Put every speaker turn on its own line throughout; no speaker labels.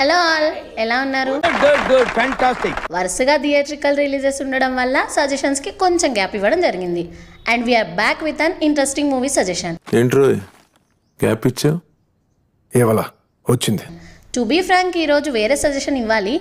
hello all ఎలా ఉన్నారు వరుసగా థియేట్రికల్ రిలీజెస్ ఉండడం వల్ల సజెషన్స్ కి కొంచెం గ్యాప్ ఇవ్వడం జరిగింది and we are back with an interesting movie suggestion gap వచ్చింది టు బీ ఫ్రాంక్ ఈరోజు వేరే సజెషన్ ఇవ్వాలి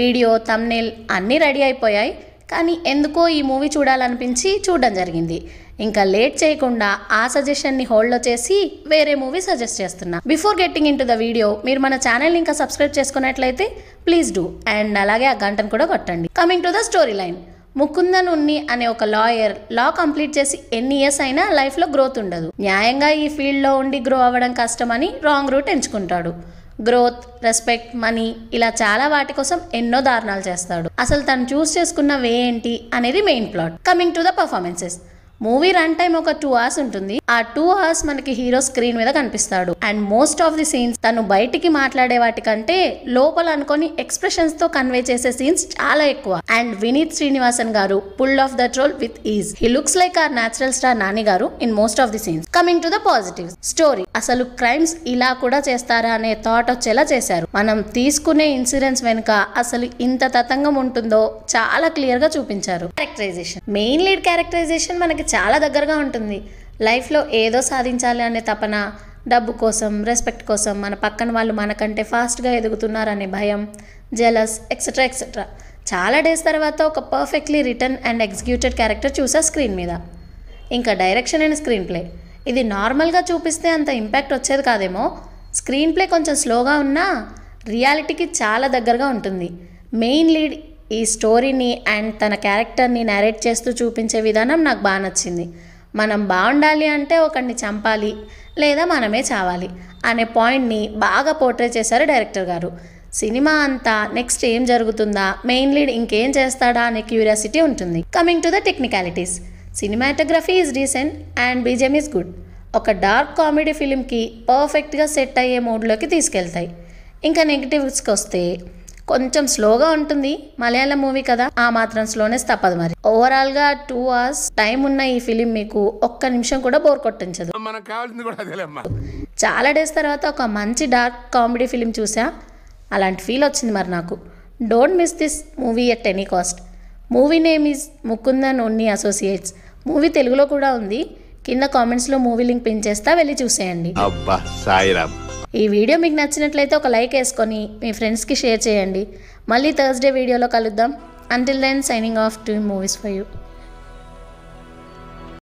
వీడియో తమ్నేల్ అన్నీ రెడీ అయిపోయాయి కానీ ఎందుకో ఈ మూవీ చూడాలనిపించి చూడడం జరిగింది ఇంకా లేట్ చేయకుండా ఆ సజెషన్ని హోల్డ్లో చేసి వేరే మూవీ సజెస్ట్ చేస్తున్నా before getting into the video మీరు మన ఛానల్ ఇంకా సబ్స్క్రైబ్ చేసుకున్నట్లయితే ప్లీజ్ డూ అండ్ అలాగే ఆ గంటను కూడా కొట్టండి coming to the story line Mukundan Unni అనే ఒక లాయర్ లా కంప్లీట్ చేసి ఎన్ని ఇయర్స్ అయినా లైఫ్లో గ్రోత్ ఉండదు న్యాయంగా ఈ ఫీల్డ్లో ఉండి గ్రో అవ్వడం కష్టమని రాంగ్ రూట్ ఎంచుకుంటాడు గ్రోత్ రెస్పెక్ట్ మనీ ఇలా చాలా వాటి కోసం ఎన్నో దారుణాలు చేస్తాడు అసలు తను చూస్ చేసుకున్న వే ఏంటి అనేది main plot coming to the performances movie run time ఒక టూ అవర్స్ ఉంటుంది ఆ టూ అవర్స్ మనకి హీరో స్క్రీన్ మీద కనిపిస్తాడు and most of the scenes తను బయటికి మాట్లాడే వాటికంటే లోపల అనుకొని ఎక్స్ప్రెషన్స్ తో కన్వే చేసే సీన్స్ చాలా ఎక్కువ అండ్ వినీత్ శ్రీనివాసన్ గారు pull off the role with ease he looks like our natural star Nani గారు in most of the scenes coming to the positive story అసలు క్రైమ్స్ ఇలా కూడా చేస్తారా అనే థాట్ వచ్చేలా చేశారు మనం తీసుకునే ఇన్సూరెన్స్ వెనుక అసలు ఇంత తతంగం ఉంటుందో చాలా క్లియర్ గా చూపించారు క్యారెక్టరైజేషన్ మెయిన్ లీడ్ క్యారెక్టరైజేషన్ మనకి చాలా దగ్గరగా ఉంటుంది లైఫ్లో ఏదో సాధించాలి అనే తపన డబ్బు కోసం రెస్పెక్ట్ కోసం మన పక్కన వాళ్ళు మనకంటే ఫాస్ట్గా ఎదుగుతున్నారనే భయం జెలస్ ఎక్సెట్రా ఎక్సెట్రా చాలా డేస్ తర్వాత ఒక perfectly written and executed character చూసా స్క్రీన్ మీద ఇంకా డైరెక్షన్ అండ్ స్క్రీన్ ప్లే ఇది నార్మల్గా చూపిస్తే అంత ఇంపాక్ట్ వచ్చేది కాదేమో స్క్రీన్ ప్లే కొంచెం స్లోగా ఉన్నా రియాలిటీకి చాలా దగ్గరగా ఉంటుంది మెయిన్ లీడ్ ఈ స్టోరీని అండ్ తన క్యారెక్టర్ని నేరేట్ చేస్తూ చూపించే విధానం నాకు బాగా నచ్చింది మనం బాగుండాలి అంటే ఒకరిని చంపాలి లేదా మనమే చావాలి అనే పాయింట్ని బాగా పోర్ట్రే చేశారు డైరెక్టర్ గారు సినిమా అంతా నెక్స్ట్ ఏం జరుగుతుందా మెయిన్ లీడ్ ఇంకేం చేస్తాడా అనే క్యూరియాసిటీ ఉంటుంది coming to the technicalities cinematography is decent and BGM is good ఒక డార్క్ కామెడీ ఫిలింకి పర్ఫెక్ట్గా సెట్ అయ్యే మూడ్లోకి తీసుకెళ్తాయి ఇంకా నెగిటివ్స్కి వస్తే కొంచెం స్లోగా ఉంటుంది మలయాళం మూవీ కదా ఆ మాత్రం స్లోనెస్ తప్పదు మరి ఓవరాల్ గా టూ అవర్స్ టైం ఉన్న ఈ ఫిలిం మీకు ఒక్క నిమిషం కూడా బోర్ కొట్టించదు చాలా డేస్ తర్వాత ఒక మంచి డార్క్ కామెడీ ఫిలిం చూసా అలాంటి ఫీల్ వచ్చింది మరి నాకు don't miss this movie at any cost movie name is Mukundan Unni Associates movie తెలుగులో కూడా ఉంది కింద కామెంట్స్లో మూవీ లింక్ పెంచేస్తా చేస్తా వెళ్ళి చూసేయండి అబ్బా సాయిరామ్ ఈ వీడియో మీకు నచ్చినట్లయితే ఒక లైక్ వేసుకొని మీ ఫ్రెండ్స్కి షేర్ చేయండి మళ్ళీ థర్స్డే వీడియోలో కలుద్దాం until then signing off two movies for you